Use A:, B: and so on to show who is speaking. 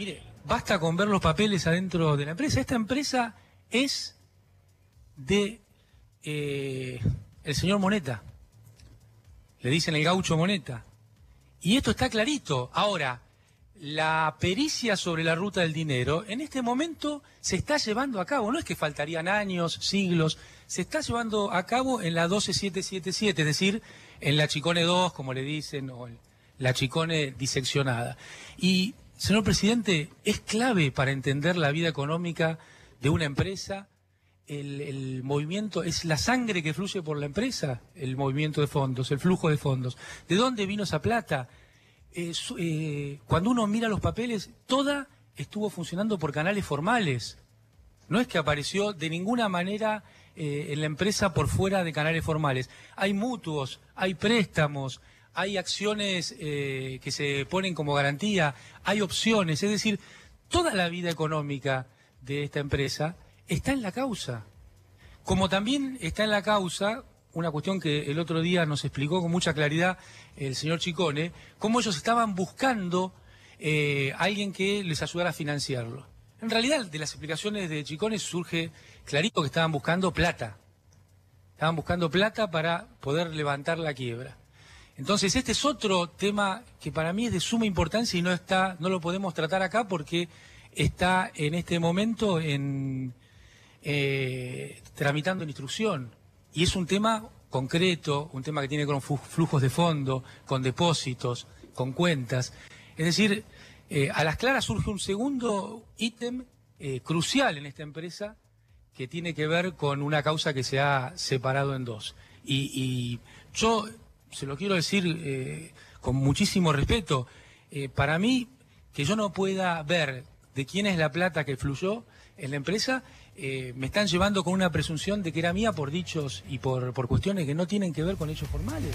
A: Mire, basta con ver los papeles adentro de la empresa. Esta empresa es de eh, el señor Moneta. Le dicen el gaucho Moneta. Y esto está clarito. Ahora, la pericia sobre la ruta del dinero en este momento se está llevando a cabo. No es que faltarían años, siglos. Se está llevando a cabo en la 12777, es decir, en la Chicone 2, como le dicen, o la Chicone diseccionada. Y Señor presidente, es clave para entender la vida económica de una empresa. El, movimiento, es la sangre que fluye por la empresa, el movimiento de fondos, el flujo de fondos. ¿De dónde vino esa plata? Eh, eh, cuando uno mira los papeles, toda estuvo funcionando por canales formales. No es que apareció de ninguna manera eh, en la empresa por fuera de canales formales. Hay mutuos, hay préstamos, hay acciones eh, que se ponen como garantía, hay opciones, es decir, toda la vida económica de esta empresa está en la causa. Como también está en la causa una cuestión que el otro día nos explicó con mucha claridad el señor Chicone, cómo ellos estaban buscando eh, alguien que les ayudara a financiarlo. En realidad, de las explicaciones de Chicone surge clarito que estaban buscando plata. Estaban buscando plata para poder levantar la quiebra. Entonces, este es otro tema que para mí es de suma importancia y no está, no lo podemos tratar acá porque está en este momento en eh, tramitando en instrucción. Y es un tema concreto, un tema que tiene con flujos de fondo, con depósitos, con cuentas. Es decir, eh, a las claras surge un segundo ítem eh, crucial en esta empresa que tiene que ver con una causa que se ha separado en dos. Y, y yo se lo quiero decir eh, con muchísimo respeto, eh, para mí que yo no pueda ver de quién es la plata que fluyó en la empresa, eh, me están llevando con una presunción de que era mía por dichos y por, por cuestiones que no tienen que ver con hechos formales.